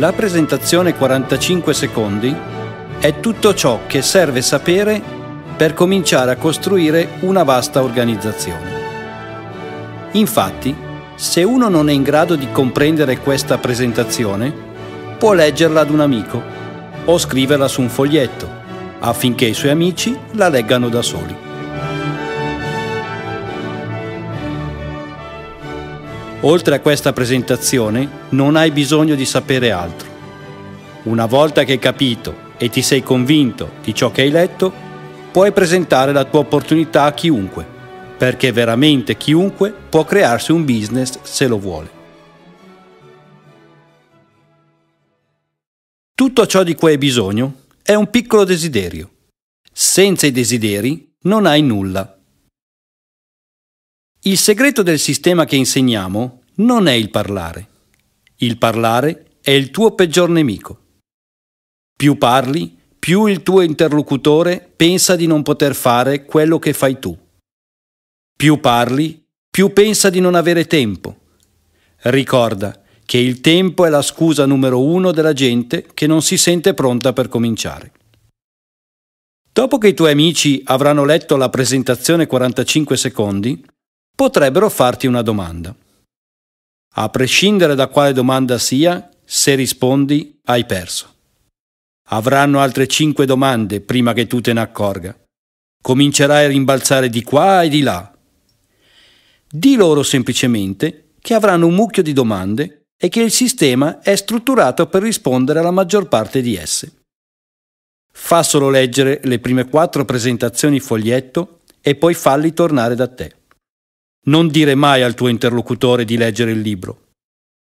La presentazione 45 secondi è tutto ciò che serve sapere per cominciare a costruire una vasta organizzazione. Infatti, se uno non è in grado di comprendere questa presentazione, può leggerla ad un amico o scriverla su un foglietto affinché i suoi amici la leggano da soli. Oltre a questa presentazione non hai bisogno di sapere altro. Una volta che hai capito e ti sei convinto di ciò che hai letto, puoi presentare la tua opportunità a chiunque, perché veramente chiunque può crearsi un business se lo vuole. Tutto ciò di cui hai bisogno è un piccolo desiderio. Senza i desideri non hai nulla. Il segreto del sistema che insegniamo non è il parlare. Il parlare è il tuo peggior nemico. Più parli, più il tuo interlocutore pensa di non poter fare quello che fai tu. Più parli, più pensa di non avere tempo. Ricorda che il tempo è la scusa numero uno della gente che non si sente pronta per cominciare. Dopo che i tuoi amici avranno letto la presentazione 45 secondi, potrebbero farti una domanda a prescindere da quale domanda sia, se rispondi hai perso. Avranno altre cinque domande prima che tu te ne accorga. Comincerai a rimbalzare di qua e di là. Di loro semplicemente che avranno un mucchio di domande e che il sistema è strutturato per rispondere alla maggior parte di esse. Fa solo leggere le prime quattro presentazioni foglietto e poi falli tornare da te. Non dire mai al tuo interlocutore di leggere il libro.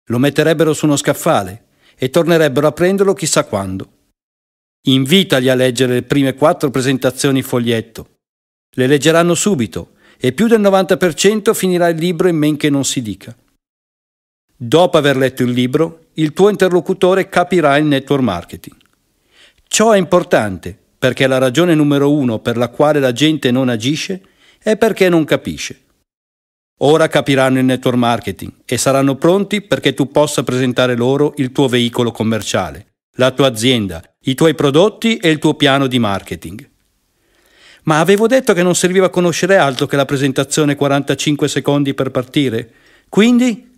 Lo metterebbero su uno scaffale e tornerebbero a prenderlo chissà quando. Invitali a leggere le prime quattro presentazioni foglietto. Le leggeranno subito e più del 90% finirà il libro in men che non si dica. Dopo aver letto il libro, il tuo interlocutore capirà il network marketing. Ciò è importante perché la ragione numero uno per la quale la gente non agisce è perché non capisce. Ora capiranno il network marketing e saranno pronti perché tu possa presentare loro il tuo veicolo commerciale, la tua azienda, i tuoi prodotti e il tuo piano di marketing. Ma avevo detto che non serviva conoscere altro che la presentazione 45 secondi per partire. Quindi,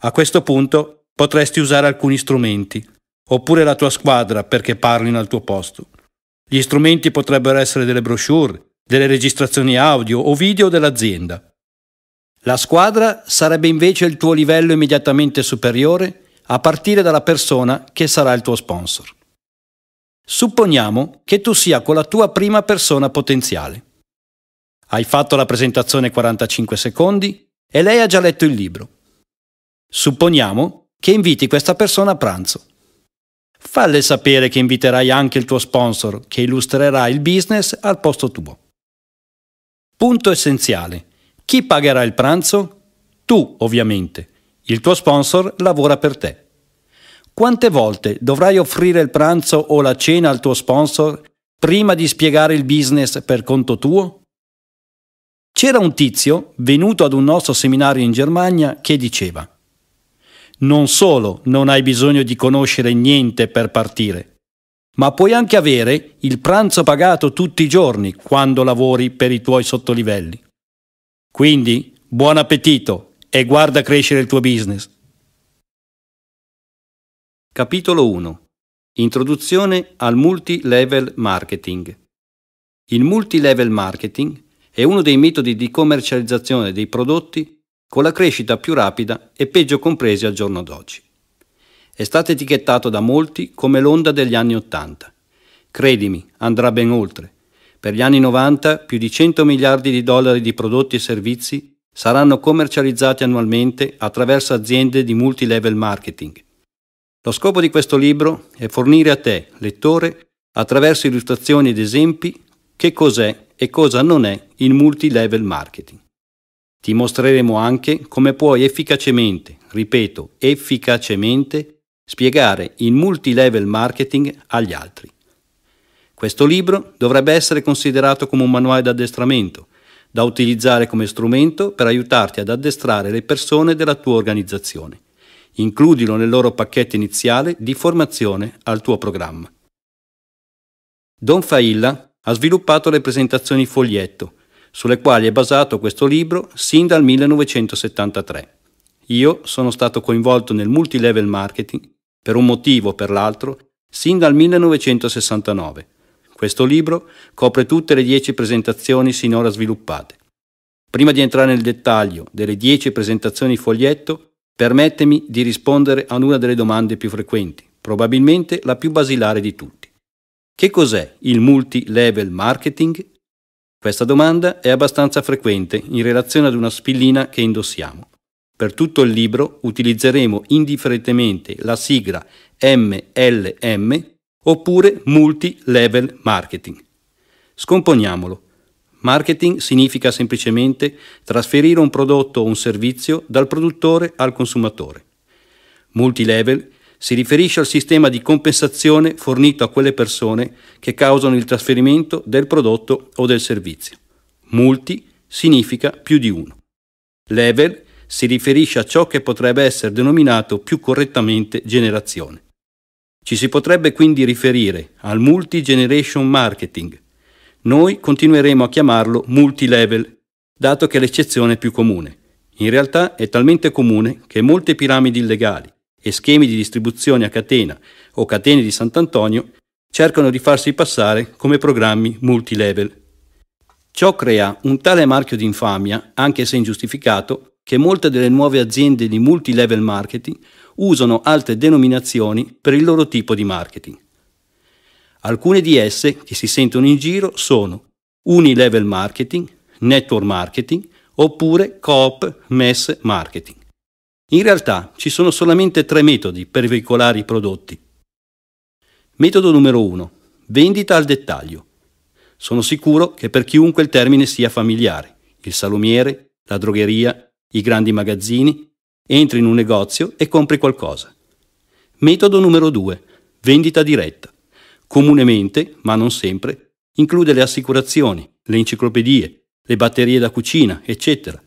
a questo punto potresti usare alcuni strumenti, oppure la tua squadra perché parlino al tuo posto. Gli strumenti potrebbero essere delle brochure, delle registrazioni audio o video dell'azienda la squadra sarebbe invece il tuo livello immediatamente superiore a partire dalla persona che sarà il tuo sponsor. Supponiamo che tu sia con la tua prima persona potenziale. Hai fatto la presentazione 45 secondi e lei ha già letto il libro. Supponiamo che inviti questa persona a pranzo. Falle sapere che inviterai anche il tuo sponsor che illustrerà il business al posto tuo. Punto essenziale. Chi pagherà il pranzo? Tu, ovviamente. Il tuo sponsor lavora per te. Quante volte dovrai offrire il pranzo o la cena al tuo sponsor prima di spiegare il business per conto tuo? C'era un tizio venuto ad un nostro seminario in Germania che diceva Non solo non hai bisogno di conoscere niente per partire, ma puoi anche avere il pranzo pagato tutti i giorni quando lavori per i tuoi sottolivelli. Quindi, buon appetito e guarda crescere il tuo business. Capitolo 1. Introduzione al multi-level marketing. Il multi-level marketing è uno dei metodi di commercializzazione dei prodotti con la crescita più rapida e peggio compresi al giorno d'oggi. È stato etichettato da molti come l'onda degli anni Ottanta. Credimi, andrà ben oltre per gli anni 90 più di 100 miliardi di dollari di prodotti e servizi saranno commercializzati annualmente attraverso aziende di multilevel marketing. Lo scopo di questo libro è fornire a te, lettore, attraverso illustrazioni ed esempi, che cos'è e cosa non è il multilevel marketing. Ti mostreremo anche come puoi efficacemente, ripeto, efficacemente, spiegare il multilevel marketing agli altri. Questo libro dovrebbe essere considerato come un manuale d'addestramento, da utilizzare come strumento per aiutarti ad addestrare le persone della tua organizzazione. Includilo nel loro pacchetto iniziale di formazione al tuo programma. Don Failla ha sviluppato le presentazioni foglietto, sulle quali è basato questo libro sin dal 1973. Io sono stato coinvolto nel multilevel marketing, per un motivo o per l'altro, sin dal 1969 questo libro copre tutte le dieci presentazioni sinora sviluppate. Prima di entrare nel dettaglio delle dieci presentazioni foglietto, permettetemi di rispondere ad una delle domande più frequenti, probabilmente la più basilare di tutti. Che cos'è il multi-level marketing? Questa domanda è abbastanza frequente in relazione ad una spillina che indossiamo. Per tutto il libro utilizzeremo indifferentemente la sigla MLM oppure multi-level marketing. Scomponiamolo. Marketing significa semplicemente trasferire un prodotto o un servizio dal produttore al consumatore. Multilevel si riferisce al sistema di compensazione fornito a quelle persone che causano il trasferimento del prodotto o del servizio. Multi significa più di uno. Level si riferisce a ciò che potrebbe essere denominato più correttamente generazione. Ci si potrebbe quindi riferire al multi-generation marketing. Noi continueremo a chiamarlo multilevel, dato che è l'eccezione più comune. In realtà è talmente comune che molte piramidi illegali e schemi di distribuzione a catena o catene di Sant'Antonio cercano di farsi passare come programmi multilevel. Ciò crea un tale marchio di infamia, anche se ingiustificato, che molte delle nuove aziende di multilevel marketing usano altre denominazioni per il loro tipo di marketing. Alcune di esse che si sentono in giro sono unilevel marketing, network marketing oppure coop mass marketing. In realtà ci sono solamente tre metodi per veicolare i prodotti. Metodo numero 1. Vendita al dettaglio. Sono sicuro che per chiunque il termine sia familiare. Il salumiere, la drogheria, i grandi magazzini entri in un negozio e compri qualcosa. Metodo numero 2. Vendita diretta. Comunemente, ma non sempre, include le assicurazioni, le enciclopedie, le batterie da cucina, eccetera.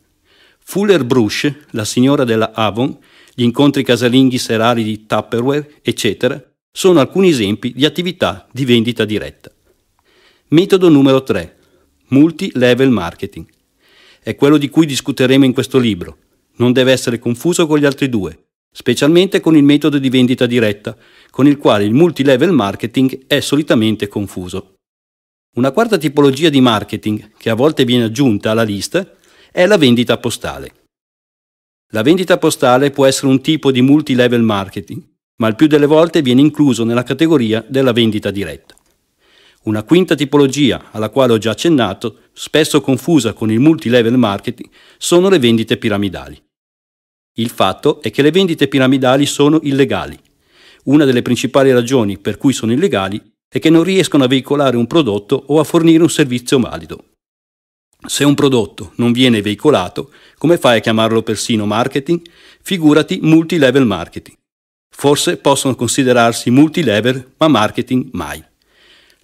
Fuller Brush, la signora della Avon, gli incontri casalinghi serali di Tupperware, eccetera, sono alcuni esempi di attività di vendita diretta. Metodo numero 3. Multi-level marketing. È quello di cui discuteremo in questo libro non deve essere confuso con gli altri due, specialmente con il metodo di vendita diretta, con il quale il multilevel marketing è solitamente confuso. Una quarta tipologia di marketing, che a volte viene aggiunta alla lista, è la vendita postale. La vendita postale può essere un tipo di multilevel marketing, ma il più delle volte viene incluso nella categoria della vendita diretta. Una quinta tipologia, alla quale ho già accennato, spesso confusa con il multilevel marketing, sono le vendite piramidali. Il fatto è che le vendite piramidali sono illegali. Una delle principali ragioni per cui sono illegali è che non riescono a veicolare un prodotto o a fornire un servizio valido. Se un prodotto non viene veicolato, come fai a chiamarlo persino marketing? Figurati multilevel marketing. Forse possono considerarsi multilevel, ma marketing mai.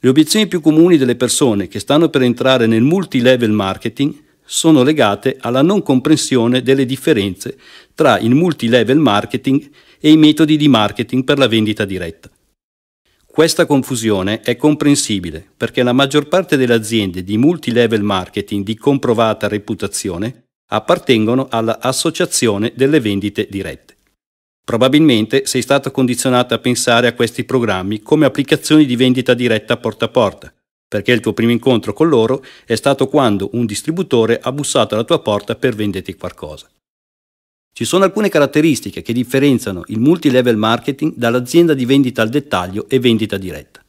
Le obiezioni più comuni delle persone che stanno per entrare nel multilevel marketing sono legate alla non comprensione delle differenze tra il multilevel marketing e i metodi di marketing per la vendita diretta. Questa confusione è comprensibile perché la maggior parte delle aziende di multilevel marketing di comprovata reputazione appartengono alla associazione delle vendite dirette. Probabilmente sei stato condizionato a pensare a questi programmi come applicazioni di vendita diretta porta a porta, perché il tuo primo incontro con loro è stato quando un distributore ha bussato alla tua porta per venderti qualcosa. Ci sono alcune caratteristiche che differenziano il multilevel marketing dall'azienda di vendita al dettaglio e vendita diretta.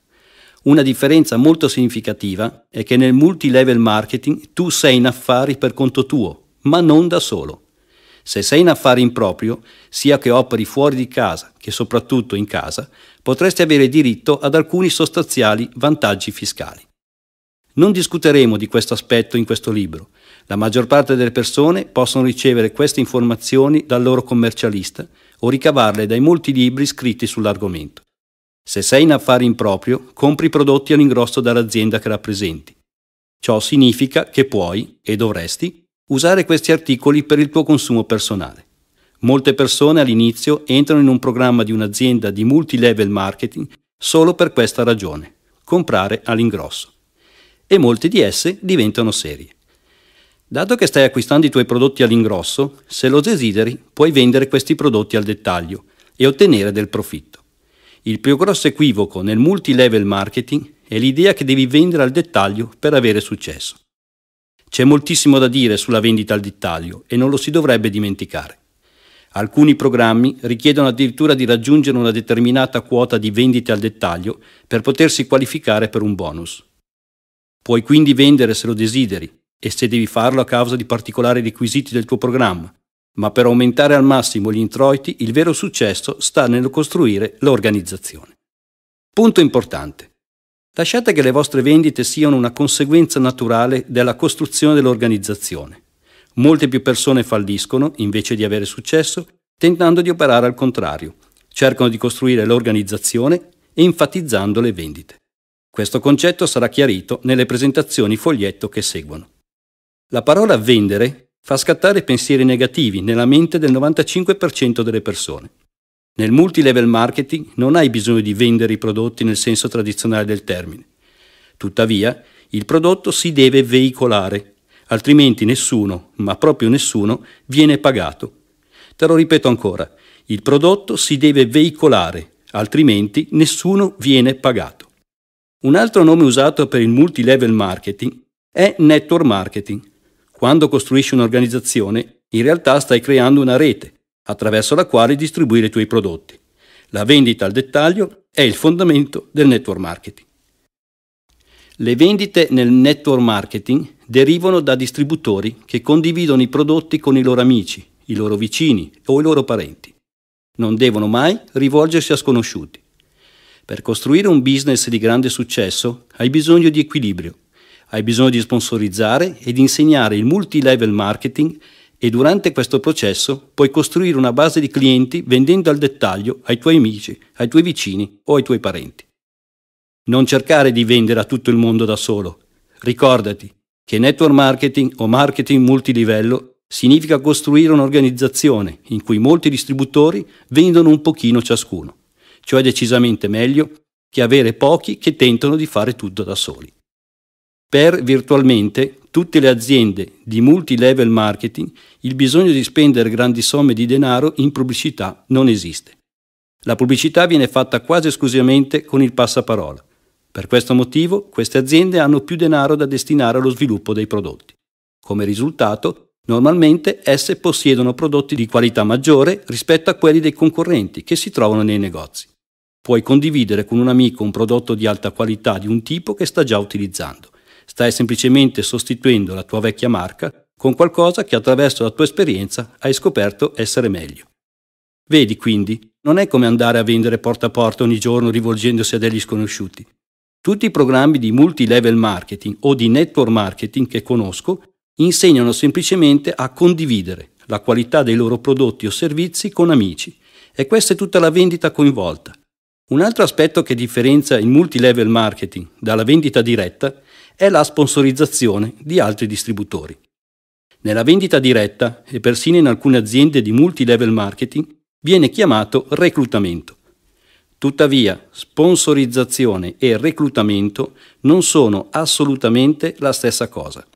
Una differenza molto significativa è che nel multilevel marketing tu sei in affari per conto tuo, ma non da solo. Se sei in affare improprio, sia che operi fuori di casa che soprattutto in casa, potresti avere diritto ad alcuni sostanziali vantaggi fiscali. Non discuteremo di questo aspetto in questo libro. La maggior parte delle persone possono ricevere queste informazioni dal loro commercialista o ricavarle dai molti libri scritti sull'argomento. Se sei in affari improprio, compri i prodotti all'ingrosso dall'azienda che rappresenti. Ciò significa che puoi e dovresti usare questi articoli per il tuo consumo personale. Molte persone all'inizio entrano in un programma di un'azienda di multilevel marketing solo per questa ragione, comprare all'ingrosso. E molte di esse diventano serie. Dato che stai acquistando i tuoi prodotti all'ingrosso, se lo desideri puoi vendere questi prodotti al dettaglio e ottenere del profitto. Il più grosso equivoco nel multilevel marketing è l'idea che devi vendere al dettaglio per avere successo. C'è moltissimo da dire sulla vendita al dettaglio e non lo si dovrebbe dimenticare. Alcuni programmi richiedono addirittura di raggiungere una determinata quota di vendite al dettaglio per potersi qualificare per un bonus. Puoi quindi vendere se lo desideri e se devi farlo a causa di particolari requisiti del tuo programma, ma per aumentare al massimo gli introiti il vero successo sta nel costruire l'organizzazione. Punto importante. Lasciate che le vostre vendite siano una conseguenza naturale della costruzione dell'organizzazione. Molte più persone falliscono, invece di avere successo, tentando di operare al contrario. Cercano di costruire l'organizzazione enfatizzando le vendite. Questo concetto sarà chiarito nelle presentazioni foglietto che seguono. La parola vendere fa scattare pensieri negativi nella mente del 95% delle persone. Nel multilevel marketing non hai bisogno di vendere i prodotti nel senso tradizionale del termine. Tuttavia, il prodotto si deve veicolare, altrimenti nessuno, ma proprio nessuno, viene pagato. Te lo ripeto ancora, il prodotto si deve veicolare, altrimenti nessuno viene pagato. Un altro nome usato per il multilevel marketing è network marketing. Quando costruisci un'organizzazione, in realtà stai creando una rete attraverso la quale distribuire i tuoi prodotti. La vendita al dettaglio è il fondamento del network marketing. Le vendite nel network marketing derivano da distributori che condividono i prodotti con i loro amici, i loro vicini o i loro parenti. Non devono mai rivolgersi a sconosciuti. Per costruire un business di grande successo hai bisogno di equilibrio, hai bisogno di sponsorizzare ed insegnare il multi-level marketing e durante questo processo puoi costruire una base di clienti vendendo al dettaglio ai tuoi amici, ai tuoi vicini o ai tuoi parenti. Non cercare di vendere a tutto il mondo da solo. Ricordati che network marketing o marketing multilivello significa costruire un'organizzazione in cui molti distributori vendono un pochino ciascuno, cioè decisamente meglio che avere pochi che tentano di fare tutto da soli. Per virtualmente tutte le aziende di multilevel marketing il bisogno di spendere grandi somme di denaro in pubblicità non esiste. La pubblicità viene fatta quasi esclusivamente con il passaparola. Per questo motivo queste aziende hanno più denaro da destinare allo sviluppo dei prodotti. Come risultato, normalmente esse possiedono prodotti di qualità maggiore rispetto a quelli dei concorrenti che si trovano nei negozi. Puoi condividere con un amico un prodotto di alta qualità di un tipo che sta già utilizzando Stai semplicemente sostituendo la tua vecchia marca con qualcosa che attraverso la tua esperienza hai scoperto essere meglio. Vedi quindi, non è come andare a vendere porta a porta ogni giorno rivolgendosi a degli sconosciuti. Tutti i programmi di multi-level marketing o di network marketing che conosco insegnano semplicemente a condividere la qualità dei loro prodotti o servizi con amici e questa è tutta la vendita coinvolta. Un altro aspetto che differenzia il multilevel marketing dalla vendita diretta è è la sponsorizzazione di altri distributori. Nella vendita diretta e persino in alcune aziende di multilevel marketing viene chiamato reclutamento. Tuttavia, sponsorizzazione e reclutamento non sono assolutamente la stessa cosa.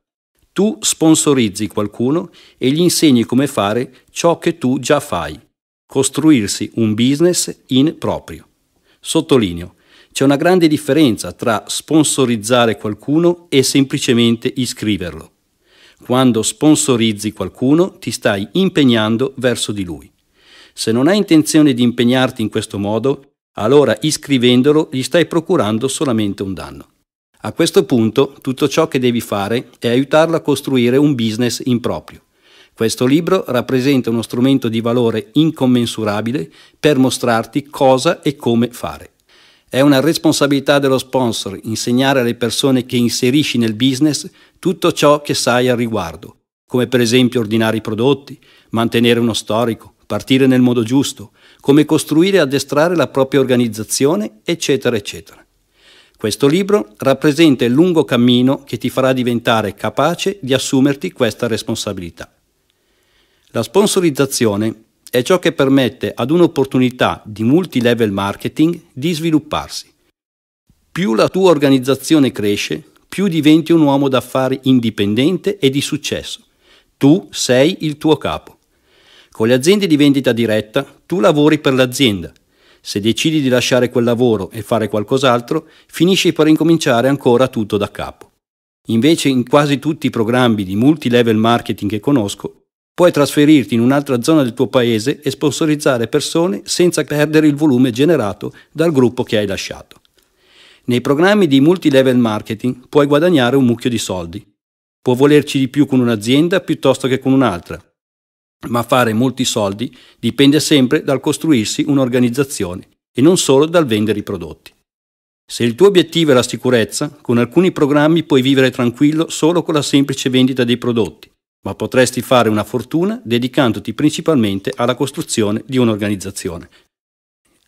Tu sponsorizzi qualcuno e gli insegni come fare ciò che tu già fai, costruirsi un business in proprio. Sottolineo, c'è una grande differenza tra sponsorizzare qualcuno e semplicemente iscriverlo. Quando sponsorizzi qualcuno ti stai impegnando verso di lui. Se non hai intenzione di impegnarti in questo modo, allora iscrivendolo gli stai procurando solamente un danno. A questo punto tutto ciò che devi fare è aiutarlo a costruire un business in proprio. Questo libro rappresenta uno strumento di valore incommensurabile per mostrarti cosa e come fare. È una responsabilità dello sponsor insegnare alle persone che inserisci nel business tutto ciò che sai al riguardo, come per esempio ordinare i prodotti, mantenere uno storico, partire nel modo giusto, come costruire e addestrare la propria organizzazione, eccetera, eccetera. Questo libro rappresenta il lungo cammino che ti farà diventare capace di assumerti questa responsabilità. La sponsorizzazione è ciò che permette ad un'opportunità di multilevel marketing di svilupparsi. Più la tua organizzazione cresce, più diventi un uomo d'affari indipendente e di successo. Tu sei il tuo capo. Con le aziende di vendita diretta, tu lavori per l'azienda. Se decidi di lasciare quel lavoro e fare qualcos'altro, finisci per incominciare ancora tutto da capo. Invece in quasi tutti i programmi di multilevel marketing che conosco, Puoi trasferirti in un'altra zona del tuo paese e sponsorizzare persone senza perdere il volume generato dal gruppo che hai lasciato. Nei programmi di multilevel marketing puoi guadagnare un mucchio di soldi. Può volerci di più con un'azienda piuttosto che con un'altra, ma fare molti soldi dipende sempre dal costruirsi un'organizzazione e non solo dal vendere i prodotti. Se il tuo obiettivo è la sicurezza, con alcuni programmi puoi vivere tranquillo solo con la semplice vendita dei prodotti ma potresti fare una fortuna dedicandoti principalmente alla costruzione di un'organizzazione.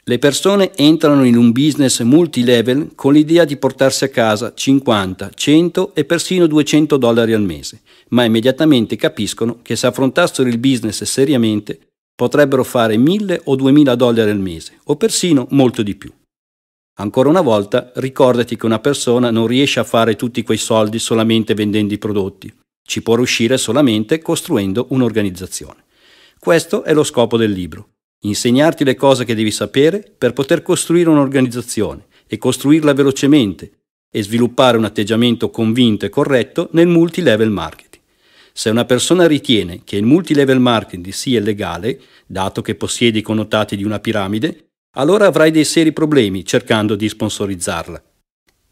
Le persone entrano in un business multilevel con l'idea di portarsi a casa 50, 100 e persino 200 dollari al mese, ma immediatamente capiscono che se affrontassero il business seriamente potrebbero fare 1000 o 2000 dollari al mese, o persino molto di più. Ancora una volta, ricordati che una persona non riesce a fare tutti quei soldi solamente vendendo i prodotti, ci può riuscire solamente costruendo un'organizzazione. Questo è lo scopo del libro. Insegnarti le cose che devi sapere per poter costruire un'organizzazione e costruirla velocemente e sviluppare un atteggiamento convinto e corretto nel multilevel marketing. Se una persona ritiene che il multilevel marketing sia illegale, dato che possiede i connotati di una piramide, allora avrai dei seri problemi cercando di sponsorizzarla.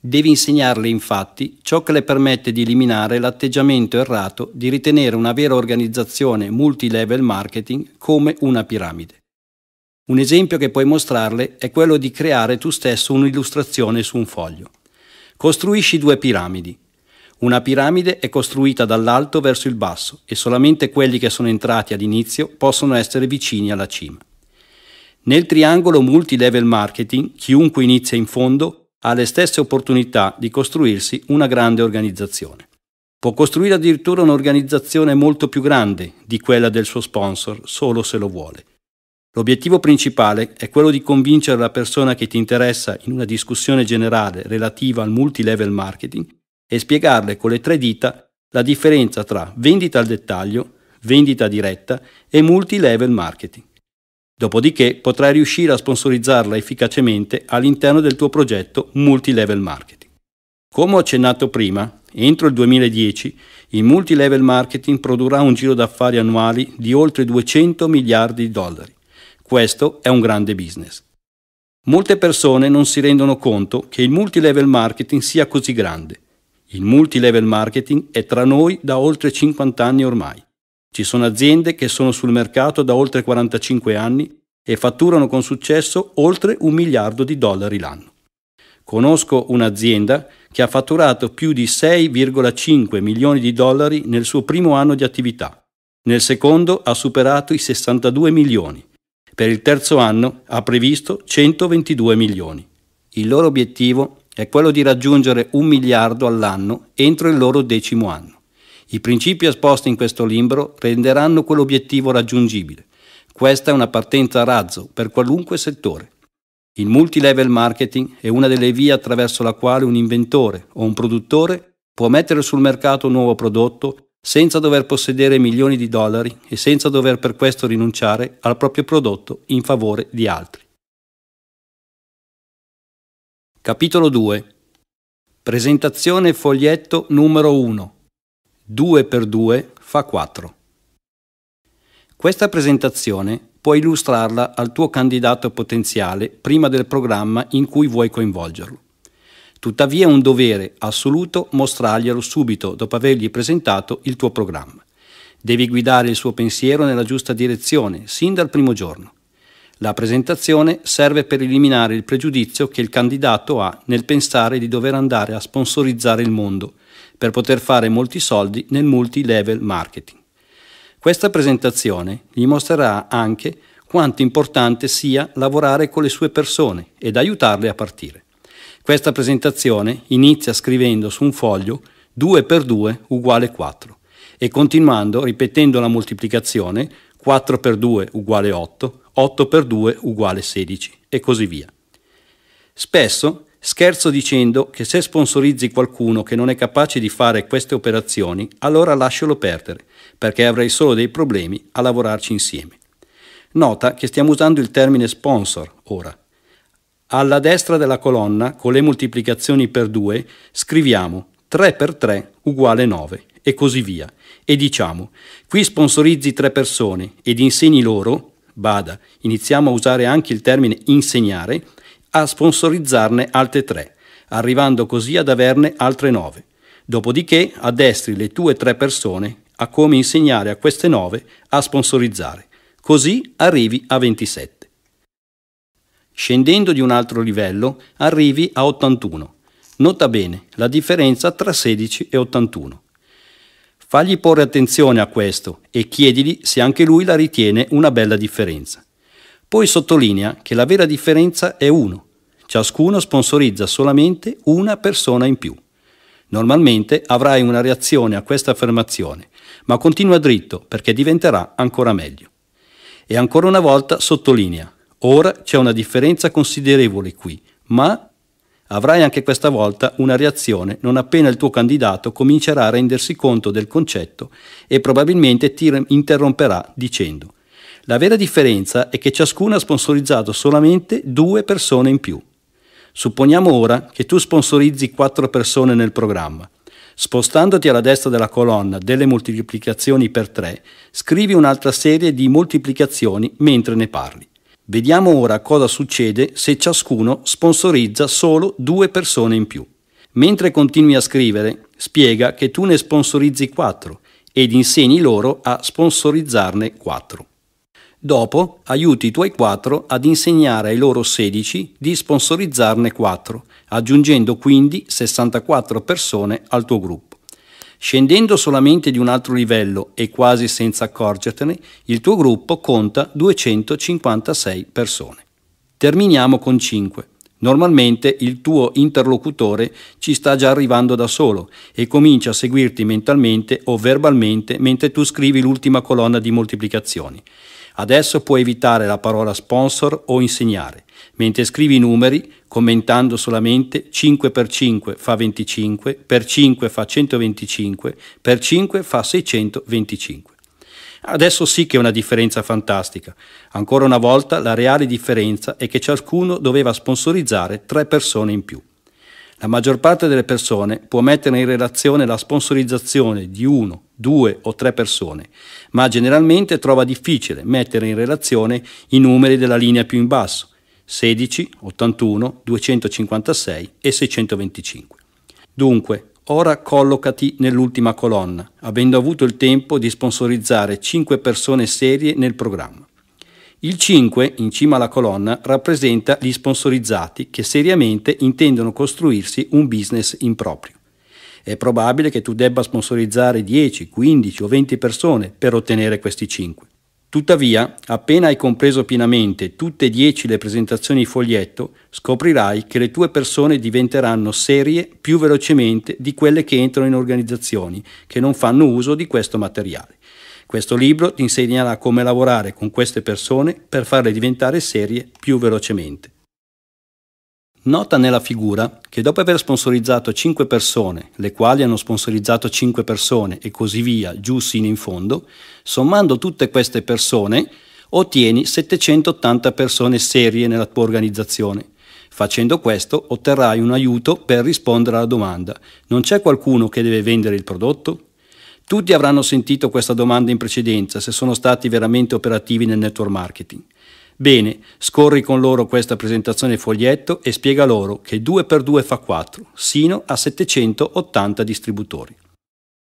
Devi insegnarle infatti ciò che le permette di eliminare l'atteggiamento errato di ritenere una vera organizzazione multilevel marketing come una piramide. Un esempio che puoi mostrarle è quello di creare tu stesso un'illustrazione su un foglio. Costruisci due piramidi. Una piramide è costruita dall'alto verso il basso e solamente quelli che sono entrati all'inizio possono essere vicini alla cima. Nel triangolo multilevel marketing, chiunque inizia in fondo ha le stesse opportunità di costruirsi una grande organizzazione. Può costruire addirittura un'organizzazione molto più grande di quella del suo sponsor, solo se lo vuole. L'obiettivo principale è quello di convincere la persona che ti interessa in una discussione generale relativa al multilevel marketing e spiegarle con le tre dita la differenza tra vendita al dettaglio, vendita diretta e multilevel marketing. Dopodiché potrai riuscire a sponsorizzarla efficacemente all'interno del tuo progetto multilevel marketing. Come ho accennato prima, entro il 2010 il multilevel marketing produrrà un giro d'affari annuali di oltre 200 miliardi di dollari. Questo è un grande business. Molte persone non si rendono conto che il multilevel marketing sia così grande. Il multilevel marketing è tra noi da oltre 50 anni ormai. Ci sono aziende che sono sul mercato da oltre 45 anni e fatturano con successo oltre un miliardo di dollari l'anno. Conosco un'azienda che ha fatturato più di 6,5 milioni di dollari nel suo primo anno di attività. Nel secondo ha superato i 62 milioni. Per il terzo anno ha previsto 122 milioni. Il loro obiettivo è quello di raggiungere un miliardo all'anno entro il loro decimo anno. I principi esposti in questo libro renderanno quell'obiettivo raggiungibile. Questa è una partenza a razzo per qualunque settore. Il multilevel marketing è una delle vie attraverso la quale un inventore o un produttore può mettere sul mercato un nuovo prodotto senza dover possedere milioni di dollari e senza dover per questo rinunciare al proprio prodotto in favore di altri. Capitolo 2 Presentazione foglietto numero 1 2 per 2 fa 4. Questa presentazione puoi illustrarla al tuo candidato potenziale prima del programma in cui vuoi coinvolgerlo. Tuttavia è un dovere assoluto mostrarglielo subito dopo avergli presentato il tuo programma. Devi guidare il suo pensiero nella giusta direzione, sin dal primo giorno. La presentazione serve per eliminare il pregiudizio che il candidato ha nel pensare di dover andare a sponsorizzare il mondo – per poter fare molti soldi nel multi-level marketing. Questa presentazione gli mostrerà anche quanto importante sia lavorare con le sue persone ed aiutarle a partire. Questa presentazione inizia scrivendo su un foglio 2 per 2 uguale 4 e continuando ripetendo la moltiplicazione 4 per 2 uguale 8, 8 per 2 uguale 16 e così via. Spesso Scherzo dicendo che se sponsorizzi qualcuno che non è capace di fare queste operazioni, allora lascialo perdere, perché avrei solo dei problemi a lavorarci insieme. Nota che stiamo usando il termine sponsor ora. Alla destra della colonna, con le moltiplicazioni per 2, scriviamo 3 per 3 uguale 9 e così via. E diciamo, qui sponsorizzi tre persone ed insegni loro, bada, iniziamo a usare anche il termine insegnare, a sponsorizzarne altre tre, arrivando così ad averne altre nove. Dopodiché addestri le tue tre persone a come insegnare a queste nove a sponsorizzare. Così arrivi a 27. Scendendo di un altro livello arrivi a 81. Nota bene la differenza tra 16 e 81. Fagli porre attenzione a questo e chiedili se anche lui la ritiene una bella differenza. Poi sottolinea che la vera differenza è uno. Ciascuno sponsorizza solamente una persona in più. Normalmente avrai una reazione a questa affermazione, ma continua dritto perché diventerà ancora meglio. E ancora una volta sottolinea, ora c'è una differenza considerevole qui, ma avrai anche questa volta una reazione non appena il tuo candidato comincerà a rendersi conto del concetto e probabilmente ti interromperà dicendo la vera differenza è che ciascuno ha sponsorizzato solamente due persone in più. Supponiamo ora che tu sponsorizzi quattro persone nel programma. Spostandoti alla destra della colonna delle moltiplicazioni per 3, scrivi un'altra serie di moltiplicazioni mentre ne parli. Vediamo ora cosa succede se ciascuno sponsorizza solo due persone in più. Mentre continui a scrivere, spiega che tu ne sponsorizzi 4 ed insegni loro a sponsorizzarne 4. Dopo aiuti i tuoi quattro ad insegnare ai loro 16 di sponsorizzarne 4, aggiungendo quindi 64 persone al tuo gruppo. Scendendo solamente di un altro livello e quasi senza accorgertene, il tuo gruppo conta 256 persone. Terminiamo con 5. Normalmente il tuo interlocutore ci sta già arrivando da solo e comincia a seguirti mentalmente o verbalmente mentre tu scrivi l'ultima colonna di moltiplicazioni. Adesso puoi evitare la parola sponsor o insegnare, mentre scrivi i numeri commentando solamente 5 per 5 fa 25, per 5 fa 125, per 5 fa 625. Adesso sì che è una differenza fantastica. Ancora una volta la reale differenza è che ciascuno doveva sponsorizzare tre persone in più. La maggior parte delle persone può mettere in relazione la sponsorizzazione di uno, due o tre persone, ma generalmente trova difficile mettere in relazione i numeri della linea più in basso, 16, 81, 256 e 625. Dunque, ora collocati nell'ultima colonna, avendo avuto il tempo di sponsorizzare 5 persone serie nel programma. Il 5, in cima alla colonna, rappresenta gli sponsorizzati che seriamente intendono costruirsi un business in proprio. È probabile che tu debba sponsorizzare 10, 15 o 20 persone per ottenere questi 5. Tuttavia, appena hai compreso pienamente tutte e 10 le presentazioni foglietto, scoprirai che le tue persone diventeranno serie più velocemente di quelle che entrano in organizzazioni che non fanno uso di questo materiale questo libro ti insegnerà come lavorare con queste persone per farle diventare serie più velocemente. Nota nella figura che dopo aver sponsorizzato 5 persone, le quali hanno sponsorizzato 5 persone e così via, giù sino in fondo, sommando tutte queste persone, ottieni 780 persone serie nella tua organizzazione. Facendo questo otterrai un aiuto per rispondere alla domanda, non c'è qualcuno che deve vendere il prodotto? Tutti avranno sentito questa domanda in precedenza se sono stati veramente operativi nel network marketing. Bene, scorri con loro questa presentazione foglietto e spiega loro che 2x2 fa 4, sino a 780 distributori.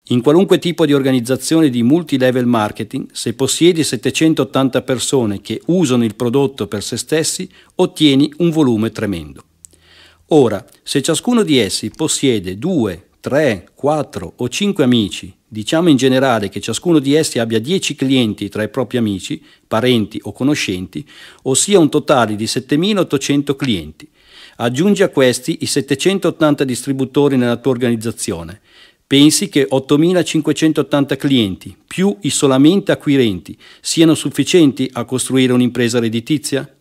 In qualunque tipo di organizzazione di multilevel marketing, se possiedi 780 persone che usano il prodotto per se stessi, ottieni un volume tremendo. Ora, se ciascuno di essi possiede 2, 3, 4 o 5 amici Diciamo in generale che ciascuno di essi abbia 10 clienti tra i propri amici, parenti o conoscenti, ossia un totale di 7.800 clienti. Aggiungi a questi i 780 distributori nella tua organizzazione. Pensi che 8.580 clienti, più i solamente acquirenti, siano sufficienti a costruire un'impresa redditizia?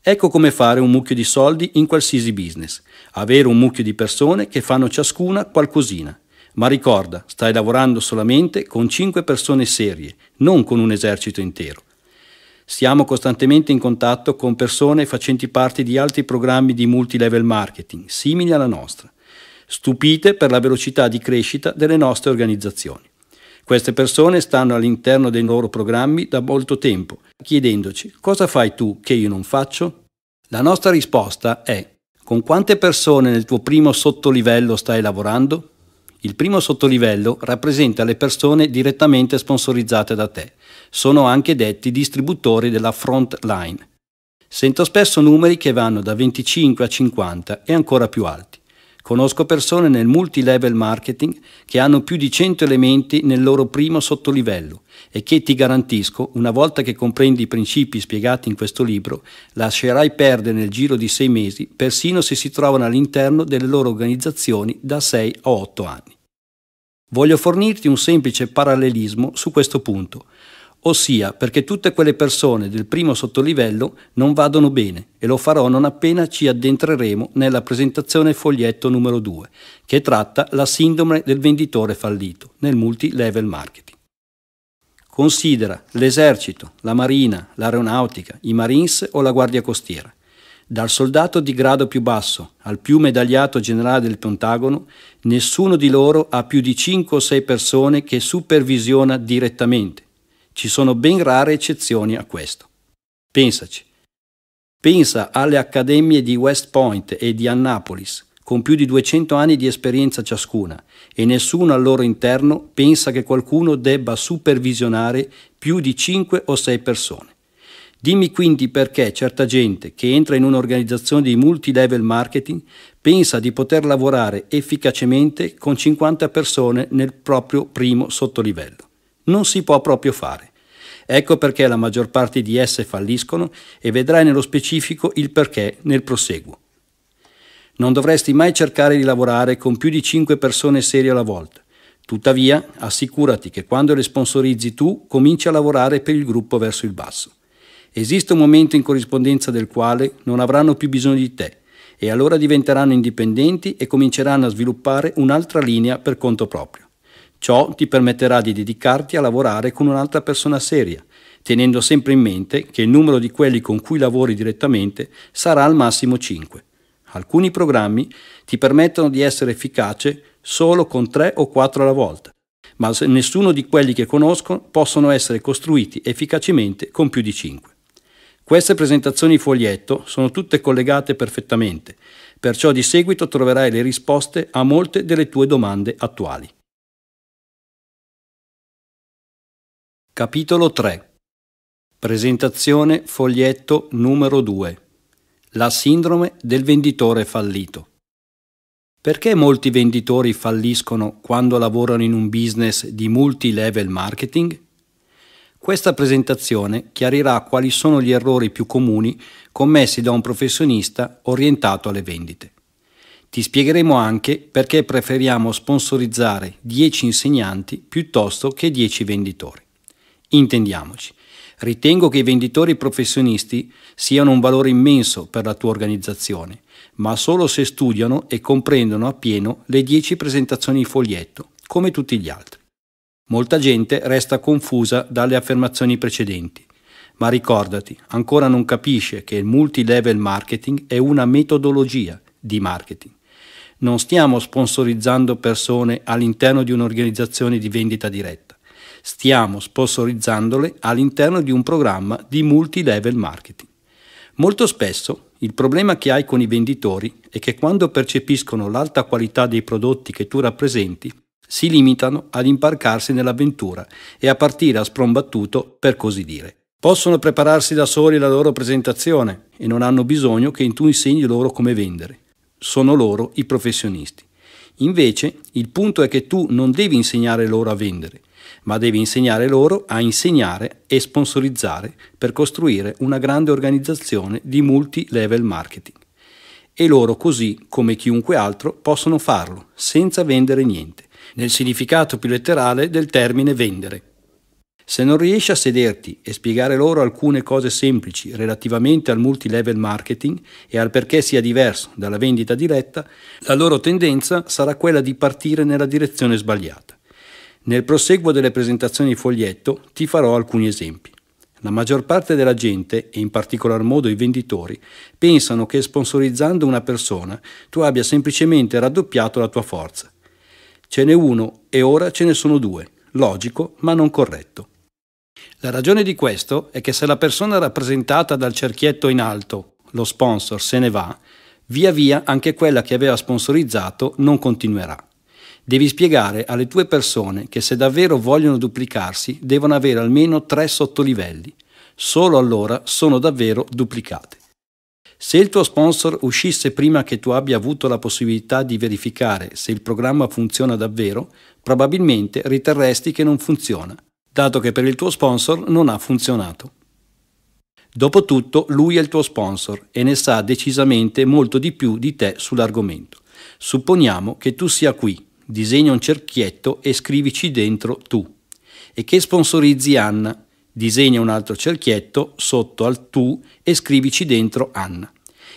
Ecco come fare un mucchio di soldi in qualsiasi business. Avere un mucchio di persone che fanno ciascuna qualcosina. Ma ricorda, stai lavorando solamente con 5 persone serie, non con un esercito intero. Siamo costantemente in contatto con persone facenti parte di altri programmi di multilevel marketing, simili alla nostra, stupite per la velocità di crescita delle nostre organizzazioni. Queste persone stanno all'interno dei loro programmi da molto tempo, chiedendoci cosa fai tu che io non faccio? La nostra risposta è con quante persone nel tuo primo sottolivello stai lavorando? Il primo sottolivello rappresenta le persone direttamente sponsorizzate da te. Sono anche detti distributori della front line. Sento spesso numeri che vanno da 25 a 50 e ancora più alti. Conosco persone nel multilevel marketing che hanno più di 100 elementi nel loro primo sottolivello e che ti garantisco, una volta che comprendi i principi spiegati in questo libro, lascerai perdere nel giro di sei mesi, persino se si trovano all'interno delle loro organizzazioni da 6 o 8 anni. Voglio fornirti un semplice parallelismo su questo punto, ossia perché tutte quelle persone del primo sottolivello non vadano bene e lo farò non appena ci addentreremo nella presentazione foglietto numero 2, che tratta la sindrome del venditore fallito nel multi-level marketing. Considera l'esercito, la marina, l'aeronautica, i marines o la guardia costiera. Dal soldato di grado più basso al più medagliato generale del Pentagono, nessuno di loro ha più di 5 o 6 persone che supervisiona direttamente ci sono ben rare eccezioni a questo. Pensaci. Pensa alle accademie di West Point e di Annapolis, con più di 200 anni di esperienza ciascuna, e nessuno al loro interno pensa che qualcuno debba supervisionare più di 5 o 6 persone. Dimmi quindi perché certa gente che entra in un'organizzazione di multilevel marketing pensa di poter lavorare efficacemente con 50 persone nel proprio primo sottolivello. Non si può proprio fare. Ecco perché la maggior parte di esse falliscono e vedrai nello specifico il perché nel proseguo. Non dovresti mai cercare di lavorare con più di 5 persone serie alla volta. Tuttavia, assicurati che quando le sponsorizzi tu cominci a lavorare per il gruppo verso il basso. Esiste un momento in corrispondenza del quale non avranno più bisogno di te e allora diventeranno indipendenti e cominceranno a sviluppare un'altra linea per conto proprio. Ciò ti permetterà di dedicarti a lavorare con un'altra persona seria, tenendo sempre in mente che il numero di quelli con cui lavori direttamente sarà al massimo 5. Alcuni programmi ti permettono di essere efficace solo con 3 o 4 alla volta, ma nessuno di quelli che conosco possono essere costruiti efficacemente con più di 5. Queste presentazioni foglietto sono tutte collegate perfettamente, perciò di seguito troverai le risposte a molte delle tue domande attuali. Capitolo 3 Presentazione foglietto numero 2 La sindrome del venditore fallito. Perché molti venditori falliscono quando lavorano in un business di multi-level marketing? Questa presentazione chiarirà quali sono gli errori più comuni commessi da un professionista orientato alle vendite. Ti spiegheremo anche perché preferiamo sponsorizzare 10 insegnanti piuttosto che 10 venditori. Intendiamoci, ritengo che i venditori professionisti siano un valore immenso per la tua organizzazione, ma solo se studiano e comprendono appieno le 10 presentazioni in foglietto, come tutti gli altri. Molta gente resta confusa dalle affermazioni precedenti, ma ricordati, ancora non capisce che il multilevel marketing è una metodologia di marketing. Non stiamo sponsorizzando persone all'interno di un'organizzazione di vendita diretta Stiamo sponsorizzandole all'interno di un programma di multi-level marketing. Molto spesso il problema che hai con i venditori è che quando percepiscono l'alta qualità dei prodotti che tu rappresenti, si limitano ad imparcarsi nell'avventura e a partire a sprombattuto, per così dire. Possono prepararsi da soli la loro presentazione e non hanno bisogno che tu insegni loro come vendere. Sono loro i professionisti. Invece, il punto è che tu non devi insegnare loro a vendere, ma devi insegnare loro a insegnare e sponsorizzare per costruire una grande organizzazione di multi-level marketing. E loro così, come chiunque altro, possono farlo, senza vendere niente, nel significato più letterale del termine vendere. Se non riesci a sederti e spiegare loro alcune cose semplici relativamente al multilevel marketing e al perché sia diverso dalla vendita diretta, la loro tendenza sarà quella di partire nella direzione sbagliata. Nel proseguo delle presentazioni di foglietto ti farò alcuni esempi. La maggior parte della gente, e in particolar modo i venditori, pensano che sponsorizzando una persona tu abbia semplicemente raddoppiato la tua forza. Ce n'è uno e ora ce ne sono due, logico ma non corretto. La ragione di questo è che se la persona rappresentata dal cerchietto in alto, lo sponsor, se ne va, via via anche quella che aveva sponsorizzato non continuerà. Devi spiegare alle tue persone che se davvero vogliono duplicarsi devono avere almeno tre sottolivelli. Solo allora sono davvero duplicate. Se il tuo sponsor uscisse prima che tu abbia avuto la possibilità di verificare se il programma funziona davvero, probabilmente riterresti che non funziona, dato che per il tuo sponsor non ha funzionato. Dopotutto lui è il tuo sponsor e ne sa decisamente molto di più di te sull'argomento. Supponiamo che tu sia qui disegna un cerchietto e scrivici dentro tu, e che sponsorizzi Anna, disegna un altro cerchietto sotto al tu e scrivici dentro Anna,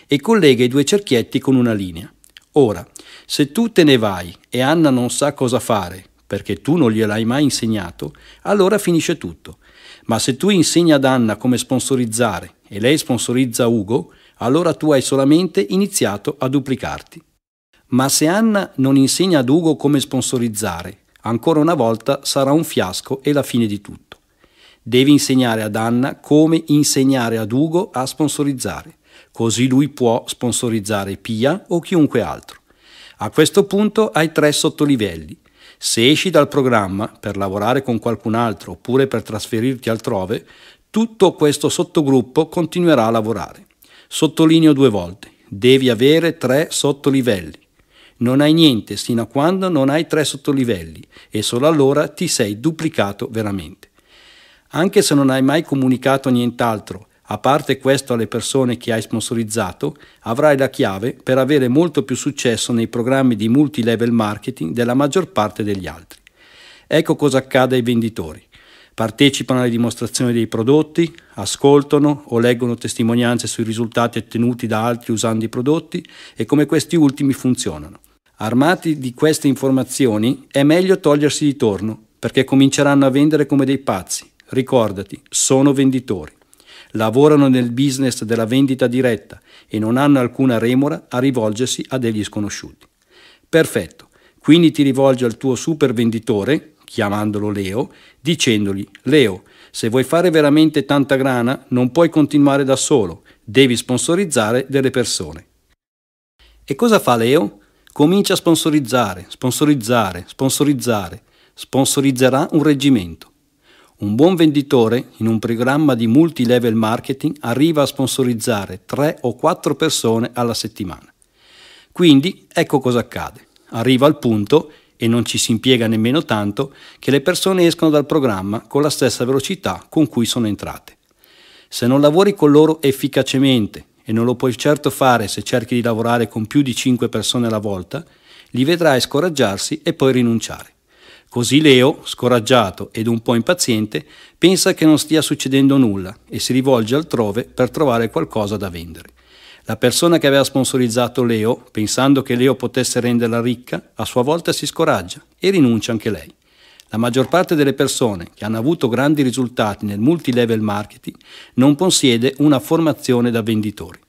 e collega i due cerchietti con una linea. Ora, se tu te ne vai e Anna non sa cosa fare, perché tu non gliel'hai mai insegnato, allora finisce tutto. Ma se tu insegni ad Anna come sponsorizzare e lei sponsorizza Ugo, allora tu hai solamente iniziato a duplicarti. Ma se Anna non insegna ad Ugo come sponsorizzare, ancora una volta sarà un fiasco e la fine di tutto. Devi insegnare ad Anna come insegnare ad Ugo a sponsorizzare, così lui può sponsorizzare Pia o chiunque altro. A questo punto hai tre sottolivelli. Se esci dal programma per lavorare con qualcun altro oppure per trasferirti altrove, tutto questo sottogruppo continuerà a lavorare. Sottolineo due volte, devi avere tre sottolivelli. Non hai niente sino a quando non hai tre sottolivelli e solo allora ti sei duplicato veramente. Anche se non hai mai comunicato nient'altro, a parte questo alle persone che hai sponsorizzato, avrai la chiave per avere molto più successo nei programmi di multilevel marketing della maggior parte degli altri. Ecco cosa accade ai venditori. Partecipano alle dimostrazioni dei prodotti, ascoltano o leggono testimonianze sui risultati ottenuti da altri usando i prodotti e come questi ultimi funzionano. Armati di queste informazioni è meglio togliersi di torno perché cominceranno a vendere come dei pazzi. Ricordati, sono venditori. Lavorano nel business della vendita diretta e non hanno alcuna remora a rivolgersi a degli sconosciuti. Perfetto, quindi ti rivolgi al tuo super venditore, chiamandolo Leo, dicendogli Leo, se vuoi fare veramente tanta grana non puoi continuare da solo, devi sponsorizzare delle persone. E cosa fa Leo? Comincia a sponsorizzare, sponsorizzare, sponsorizzare. Sponsorizzerà un reggimento. Un buon venditore in un programma di multilevel marketing arriva a sponsorizzare 3 o 4 persone alla settimana. Quindi ecco cosa accade. Arriva al punto, e non ci si impiega nemmeno tanto, che le persone escono dal programma con la stessa velocità con cui sono entrate. Se non lavori con loro efficacemente, e non lo puoi certo fare se cerchi di lavorare con più di 5 persone alla volta, li vedrai scoraggiarsi e poi rinunciare. Così Leo, scoraggiato ed un po' impaziente, pensa che non stia succedendo nulla e si rivolge altrove per trovare qualcosa da vendere. La persona che aveva sponsorizzato Leo, pensando che Leo potesse renderla ricca, a sua volta si scoraggia e rinuncia anche lei. La maggior parte delle persone che hanno avuto grandi risultati nel multilevel marketing non possiede una formazione da venditori.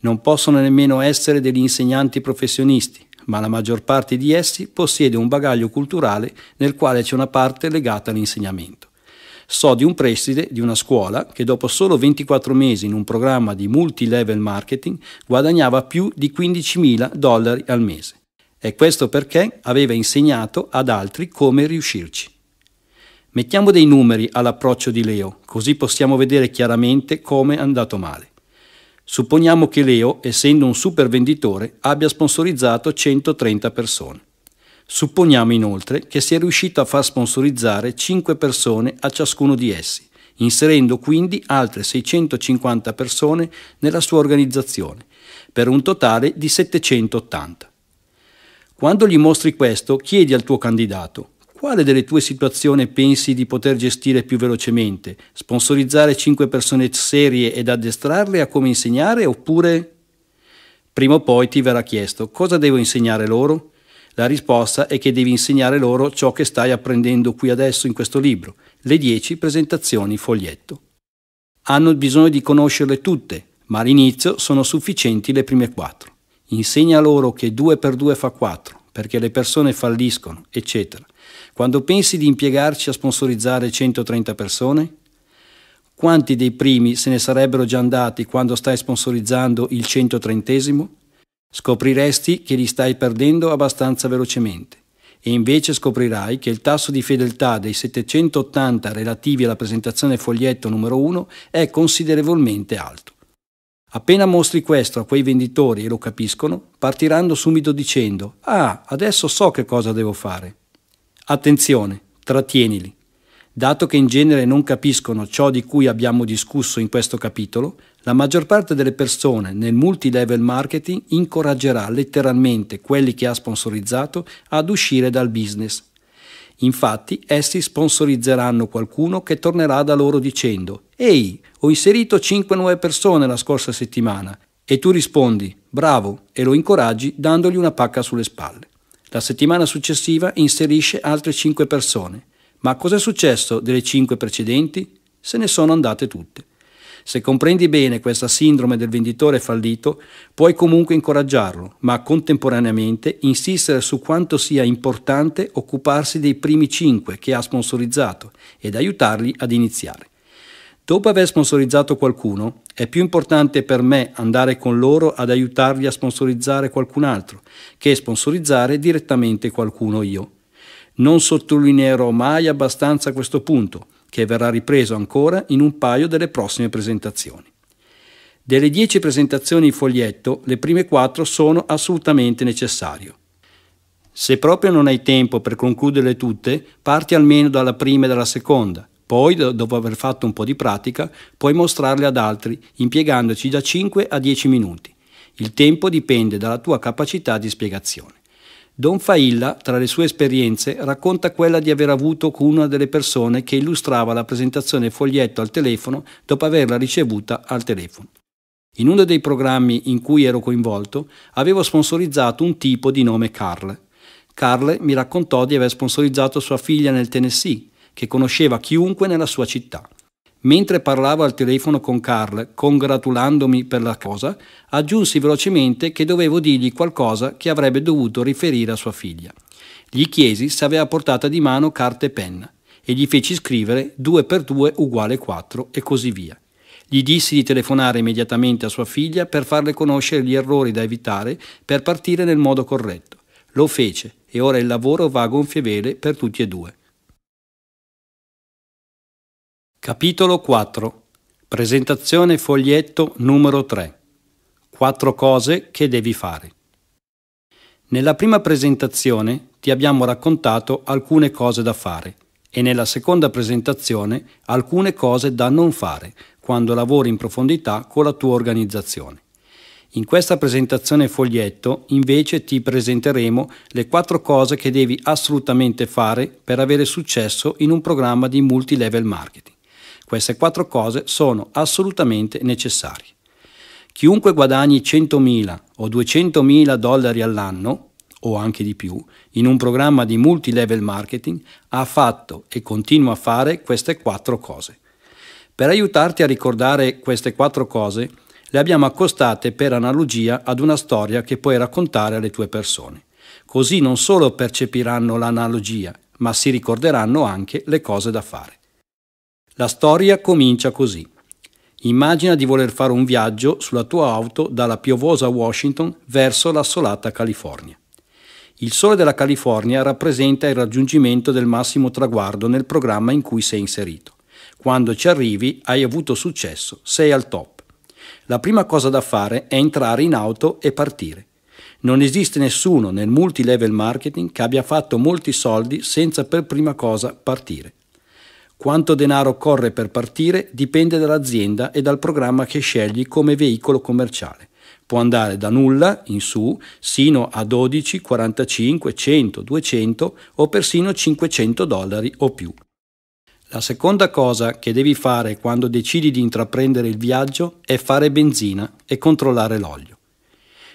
Non possono nemmeno essere degli insegnanti professionisti, ma la maggior parte di essi possiede un bagaglio culturale nel quale c'è una parte legata all'insegnamento. So di un preside di una scuola che dopo solo 24 mesi in un programma di multilevel marketing guadagnava più di 15.000 dollari al mese. E questo perché aveva insegnato ad altri come riuscirci. Mettiamo dei numeri all'approccio di Leo, così possiamo vedere chiaramente come è andato male. Supponiamo che Leo, essendo un super venditore, abbia sponsorizzato 130 persone. Supponiamo inoltre che sia riuscito a far sponsorizzare 5 persone a ciascuno di essi, inserendo quindi altre 650 persone nella sua organizzazione, per un totale di 780. Quando gli mostri questo, chiedi al tuo candidato quale delle tue situazioni pensi di poter gestire più velocemente? Sponsorizzare 5 persone serie ed addestrarle a come insegnare oppure... Prima o poi ti verrà chiesto cosa devo insegnare loro? La risposta è che devi insegnare loro ciò che stai apprendendo qui adesso in questo libro, le 10 presentazioni foglietto. Hanno bisogno di conoscerle tutte, ma all'inizio sono sufficienti le prime 4. Insegna loro che 2 per 2 fa 4, perché le persone falliscono, eccetera. Quando pensi di impiegarci a sponsorizzare 130 persone? Quanti dei primi se ne sarebbero già andati quando stai sponsorizzando il 130esimo? Scopriresti che li stai perdendo abbastanza velocemente e invece scoprirai che il tasso di fedeltà dei 780 relativi alla presentazione foglietto numero 1 è considerevolmente alto. Appena mostri questo a quei venditori e lo capiscono, partiranno subito dicendo Ah, adesso so che cosa devo fare. Attenzione, trattienili. Dato che in genere non capiscono ciò di cui abbiamo discusso in questo capitolo, la maggior parte delle persone nel multilevel marketing incoraggerà letteralmente quelli che ha sponsorizzato ad uscire dal business Infatti, essi sponsorizzeranno qualcuno che tornerà da loro dicendo «Ehi, ho inserito 5 nuove persone la scorsa settimana» e tu rispondi «Bravo» e lo incoraggi dandogli una pacca sulle spalle. La settimana successiva inserisce altre 5 persone. Ma cosa è successo delle 5 precedenti? Se ne sono andate tutte. Se comprendi bene questa sindrome del venditore fallito, puoi comunque incoraggiarlo, ma contemporaneamente insistere su quanto sia importante occuparsi dei primi 5 che ha sponsorizzato ed aiutarli ad iniziare. Dopo aver sponsorizzato qualcuno, è più importante per me andare con loro ad aiutarli a sponsorizzare qualcun altro che sponsorizzare direttamente qualcuno io. Non sottolineerò mai abbastanza questo punto che verrà ripreso ancora in un paio delle prossime presentazioni. Delle dieci presentazioni in foglietto, le prime quattro sono assolutamente necessarie. Se proprio non hai tempo per concluderle tutte, parti almeno dalla prima e dalla seconda. Poi, dopo aver fatto un po' di pratica, puoi mostrarle ad altri, impiegandoci da 5 a 10 minuti. Il tempo dipende dalla tua capacità di spiegazione. Don Failla, tra le sue esperienze, racconta quella di aver avuto con una delle persone che illustrava la presentazione foglietto al telefono dopo averla ricevuta al telefono. In uno dei programmi in cui ero coinvolto, avevo sponsorizzato un tipo di nome Carl. Carl mi raccontò di aver sponsorizzato sua figlia nel Tennessee, che conosceva chiunque nella sua città Mentre parlavo al telefono con Carl, congratulandomi per la cosa, aggiunsi velocemente che dovevo dirgli qualcosa che avrebbe dovuto riferire a sua figlia. Gli chiesi se aveva portata di mano carta e penna e gli feci scrivere 2 per 2 uguale 4 e così via. Gli dissi di telefonare immediatamente a sua figlia per farle conoscere gli errori da evitare per partire nel modo corretto. Lo fece e ora il lavoro va a gonfie vele per tutti e due. Capitolo 4 Presentazione foglietto numero 3 4 cose che devi fare. Nella prima presentazione ti abbiamo raccontato alcune cose da fare e nella seconda presentazione alcune cose da non fare quando lavori in profondità con la tua organizzazione. In questa presentazione foglietto invece ti presenteremo le quattro cose che devi assolutamente fare per avere successo in un programma di multilevel marketing. Queste quattro cose sono assolutamente necessarie. Chiunque guadagni 100.000 o 200.000 dollari all'anno, o anche di più, in un programma di multilevel marketing, ha fatto e continua a fare queste quattro cose. Per aiutarti a ricordare queste quattro cose, le abbiamo accostate per analogia ad una storia che puoi raccontare alle tue persone. Così non solo percepiranno l'analogia, ma si ricorderanno anche le cose da fare. La storia comincia così. Immagina di voler fare un viaggio sulla tua auto dalla piovosa Washington verso l'assolata California. Il sole della California rappresenta il raggiungimento del massimo traguardo nel programma in cui sei inserito. Quando ci arrivi hai avuto successo, sei al top. La prima cosa da fare è entrare in auto e partire. Non esiste nessuno nel multilevel marketing che abbia fatto molti soldi senza per prima cosa partire. Quanto denaro occorre per partire dipende dall'azienda e dal programma che scegli come veicolo commerciale. Può andare da nulla in su sino a 12, 45, 100, 200 o persino 500 dollari o più. La seconda cosa che devi fare quando decidi di intraprendere il viaggio è fare benzina e controllare l'olio.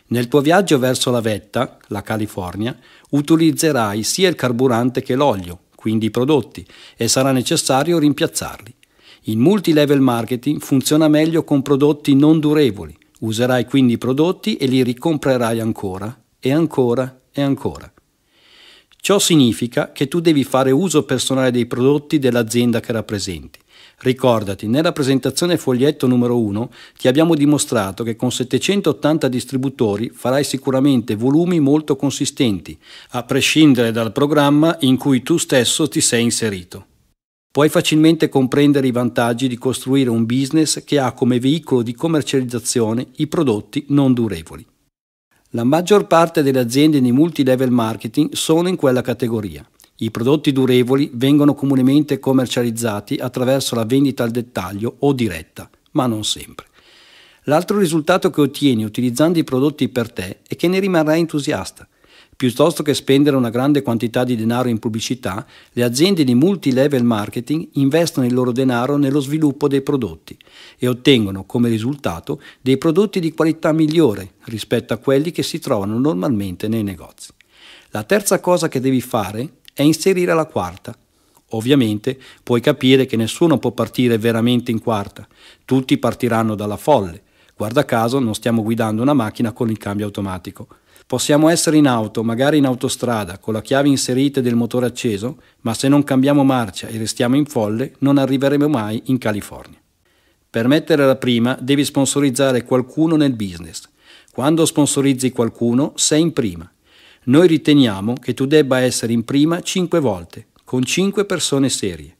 Nel tuo viaggio verso la vetta, la California, utilizzerai sia il carburante che l'olio quindi i prodotti, e sarà necessario rimpiazzarli. Il multilevel marketing funziona meglio con prodotti non durevoli. Userai quindi i prodotti e li ricomprerai ancora e ancora e ancora. Ciò significa che tu devi fare uso personale dei prodotti dell'azienda che rappresenti. Ricordati, nella presentazione foglietto numero 1 ti abbiamo dimostrato che con 780 distributori farai sicuramente volumi molto consistenti, a prescindere dal programma in cui tu stesso ti sei inserito. Puoi facilmente comprendere i vantaggi di costruire un business che ha come veicolo di commercializzazione i prodotti non durevoli. La maggior parte delle aziende di multilevel marketing sono in quella categoria. I prodotti durevoli vengono comunemente commercializzati attraverso la vendita al dettaglio o diretta, ma non sempre. L'altro risultato che ottieni utilizzando i prodotti per te è che ne rimarrai entusiasta. Piuttosto che spendere una grande quantità di denaro in pubblicità, le aziende di multi-level marketing investono il loro denaro nello sviluppo dei prodotti e ottengono come risultato dei prodotti di qualità migliore rispetto a quelli che si trovano normalmente nei negozi. La terza cosa che devi fare è inserire la quarta. Ovviamente puoi capire che nessuno può partire veramente in quarta, tutti partiranno dalla folle. Guarda caso non stiamo guidando una macchina con il cambio automatico. Possiamo essere in auto, magari in autostrada, con la chiave inserita del motore acceso, ma se non cambiamo marcia e restiamo in folle non arriveremo mai in California. Per mettere la prima devi sponsorizzare qualcuno nel business. Quando sponsorizzi qualcuno sei in prima. Noi riteniamo che tu debba essere in prima cinque volte, con cinque persone serie.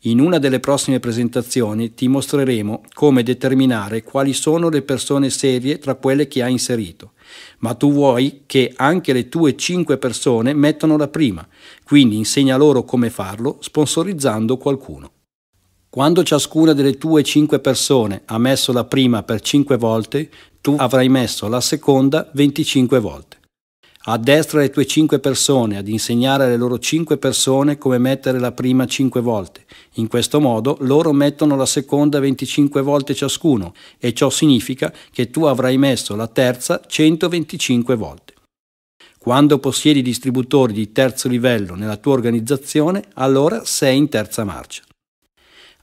In una delle prossime presentazioni ti mostreremo come determinare quali sono le persone serie tra quelle che hai inserito, ma tu vuoi che anche le tue 5 persone mettano la prima, quindi insegna loro come farlo sponsorizzando qualcuno. Quando ciascuna delle tue 5 persone ha messo la prima per 5 volte, tu avrai messo la seconda 25 volte addestra le tue cinque persone ad insegnare alle loro cinque persone come mettere la prima cinque volte. In questo modo loro mettono la seconda 25 volte ciascuno e ciò significa che tu avrai messo la terza 125 volte. Quando possiedi distributori di terzo livello nella tua organizzazione, allora sei in terza marcia.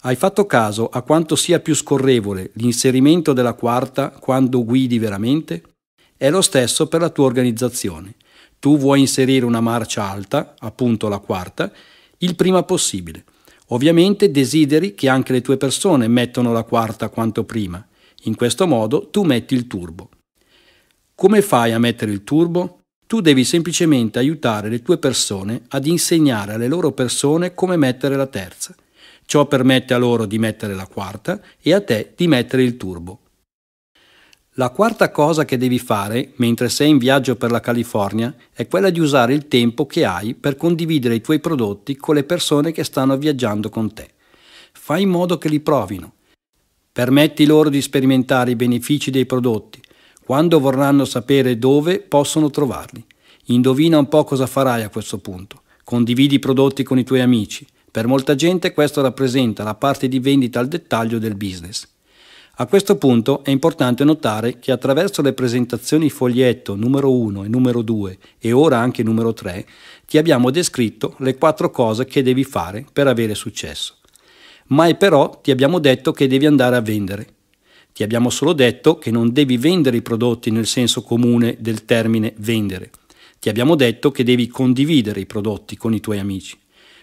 Hai fatto caso a quanto sia più scorrevole l'inserimento della quarta quando guidi veramente? È lo stesso per la tua organizzazione. Tu vuoi inserire una marcia alta, appunto la quarta, il prima possibile. Ovviamente desideri che anche le tue persone mettano la quarta quanto prima. In questo modo tu metti il turbo. Come fai a mettere il turbo? Tu devi semplicemente aiutare le tue persone ad insegnare alle loro persone come mettere la terza. Ciò permette a loro di mettere la quarta e a te di mettere il turbo. La quarta cosa che devi fare mentre sei in viaggio per la California è quella di usare il tempo che hai per condividere i tuoi prodotti con le persone che stanno viaggiando con te. Fai in modo che li provino. Permetti loro di sperimentare i benefici dei prodotti, quando vorranno sapere dove possono trovarli. Indovina un po' cosa farai a questo punto. Condividi i prodotti con i tuoi amici. Per molta gente questo rappresenta la parte di vendita al dettaglio del business. A questo punto è importante notare che attraverso le presentazioni foglietto numero 1 e numero 2 e ora anche numero 3 ti abbiamo descritto le quattro cose che devi fare per avere successo. Mai però ti abbiamo detto che devi andare a vendere. Ti abbiamo solo detto che non devi vendere i prodotti nel senso comune del termine vendere. Ti abbiamo detto che devi condividere i prodotti con i tuoi amici.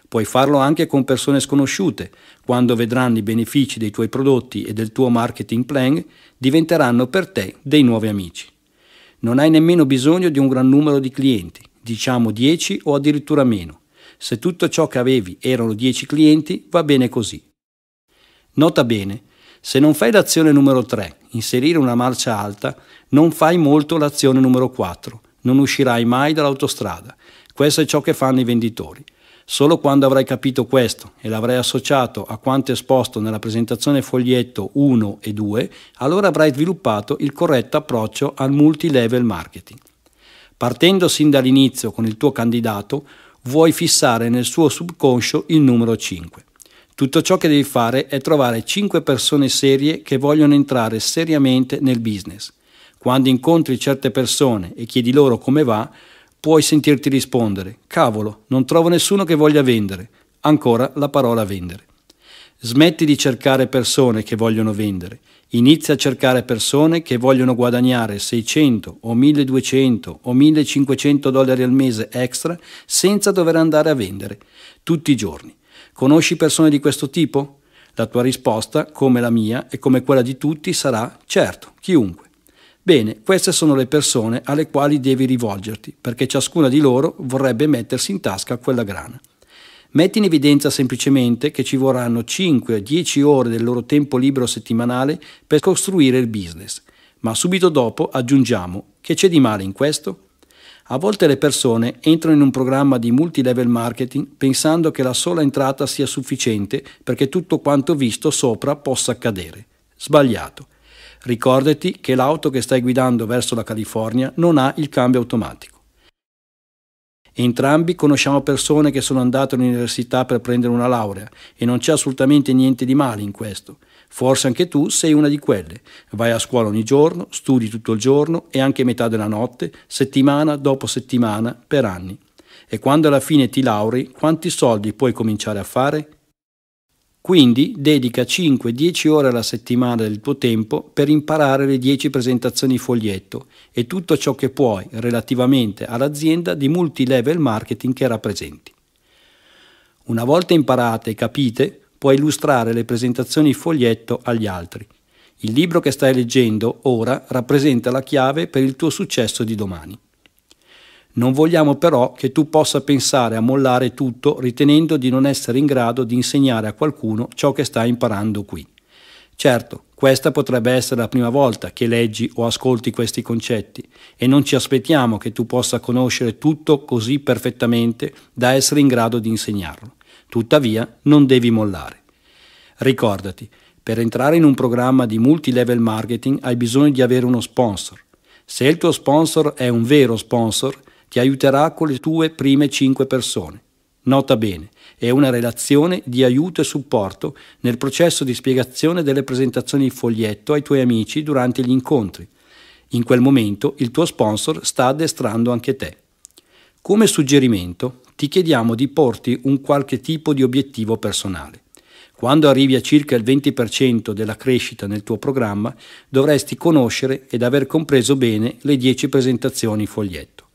Puoi farlo anche con persone sconosciute. Quando vedranno i benefici dei tuoi prodotti e del tuo marketing plan, diventeranno per te dei nuovi amici. Non hai nemmeno bisogno di un gran numero di clienti, diciamo 10 o addirittura meno. Se tutto ciò che avevi erano 10 clienti, va bene così. Nota bene, se non fai l'azione numero 3, inserire una marcia alta, non fai molto l'azione numero 4, non uscirai mai dall'autostrada. Questo è ciò che fanno i venditori. Solo quando avrai capito questo e l'avrai associato a quanto esposto nella presentazione foglietto 1 e 2, allora avrai sviluppato il corretto approccio al multilevel marketing. Partendo sin dall'inizio con il tuo candidato, vuoi fissare nel suo subconscio il numero 5. Tutto ciò che devi fare è trovare 5 persone serie che vogliono entrare seriamente nel business. Quando incontri certe persone e chiedi loro come va, puoi sentirti rispondere, cavolo, non trovo nessuno che voglia vendere, ancora la parola vendere. Smetti di cercare persone che vogliono vendere, inizia a cercare persone che vogliono guadagnare 600 o 1200 o 1500 dollari al mese extra senza dover andare a vendere, tutti i giorni. Conosci persone di questo tipo? La tua risposta, come la mia e come quella di tutti, sarà certo, chiunque. Bene, queste sono le persone alle quali devi rivolgerti, perché ciascuna di loro vorrebbe mettersi in tasca quella grana. Metti in evidenza semplicemente che ci vorranno 5-10 ore del loro tempo libero settimanale per costruire il business, ma subito dopo aggiungiamo che c'è di male in questo? A volte le persone entrano in un programma di multilevel marketing pensando che la sola entrata sia sufficiente perché tutto quanto visto sopra possa accadere. Sbagliato. Ricordati che l'auto che stai guidando verso la California non ha il cambio automatico. Entrambi conosciamo persone che sono andate all'università per prendere una laurea e non c'è assolutamente niente di male in questo. Forse anche tu sei una di quelle. Vai a scuola ogni giorno, studi tutto il giorno e anche metà della notte, settimana dopo settimana, per anni. E quando alla fine ti lauri, quanti soldi puoi cominciare a fare? Quindi dedica 5-10 ore alla settimana del tuo tempo per imparare le 10 presentazioni foglietto e tutto ciò che puoi relativamente all'azienda di multilevel marketing che rappresenti. Una volta imparate e capite, puoi illustrare le presentazioni foglietto agli altri. Il libro che stai leggendo ora rappresenta la chiave per il tuo successo di domani. Non vogliamo però che tu possa pensare a mollare tutto ritenendo di non essere in grado di insegnare a qualcuno ciò che stai imparando qui. Certo, questa potrebbe essere la prima volta che leggi o ascolti questi concetti e non ci aspettiamo che tu possa conoscere tutto così perfettamente da essere in grado di insegnarlo. Tuttavia, non devi mollare. Ricordati, per entrare in un programma di multilevel marketing hai bisogno di avere uno sponsor. Se il tuo sponsor è un vero sponsor, ti aiuterà con le tue prime 5 persone. Nota bene, è una relazione di aiuto e supporto nel processo di spiegazione delle presentazioni in foglietto ai tuoi amici durante gli incontri. In quel momento il tuo sponsor sta addestrando anche te. Come suggerimento, ti chiediamo di porti un qualche tipo di obiettivo personale. Quando arrivi a circa il 20% della crescita nel tuo programma, dovresti conoscere ed aver compreso bene le 10 presentazioni in foglietto.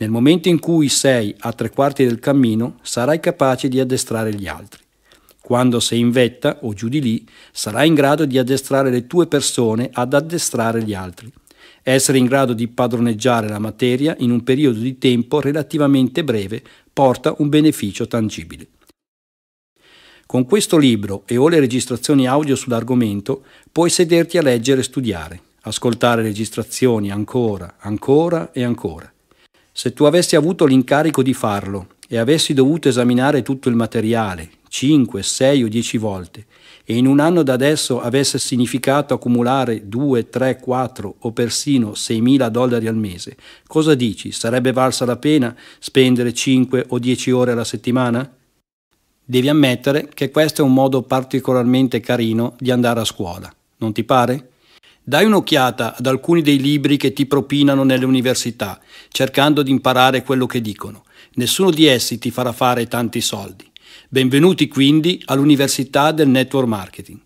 Nel momento in cui sei a tre quarti del cammino, sarai capace di addestrare gli altri. Quando sei in vetta o giù di lì, sarai in grado di addestrare le tue persone ad addestrare gli altri. Essere in grado di padroneggiare la materia in un periodo di tempo relativamente breve porta un beneficio tangibile. Con questo libro e o le registrazioni audio sull'argomento puoi sederti a leggere e studiare, ascoltare registrazioni ancora, ancora e ancora. Se tu avessi avuto l'incarico di farlo e avessi dovuto esaminare tutto il materiale, 5, 6 o 10 volte, e in un anno da adesso avesse significato accumulare 2, 3, 4 o persino 6.000 dollari al mese, cosa dici? Sarebbe valsa la pena spendere 5 o 10 ore alla settimana? Devi ammettere che questo è un modo particolarmente carino di andare a scuola, non ti pare? Dai un'occhiata ad alcuni dei libri che ti propinano nelle università, cercando di imparare quello che dicono. Nessuno di essi ti farà fare tanti soldi. Benvenuti quindi all'Università del Network Marketing.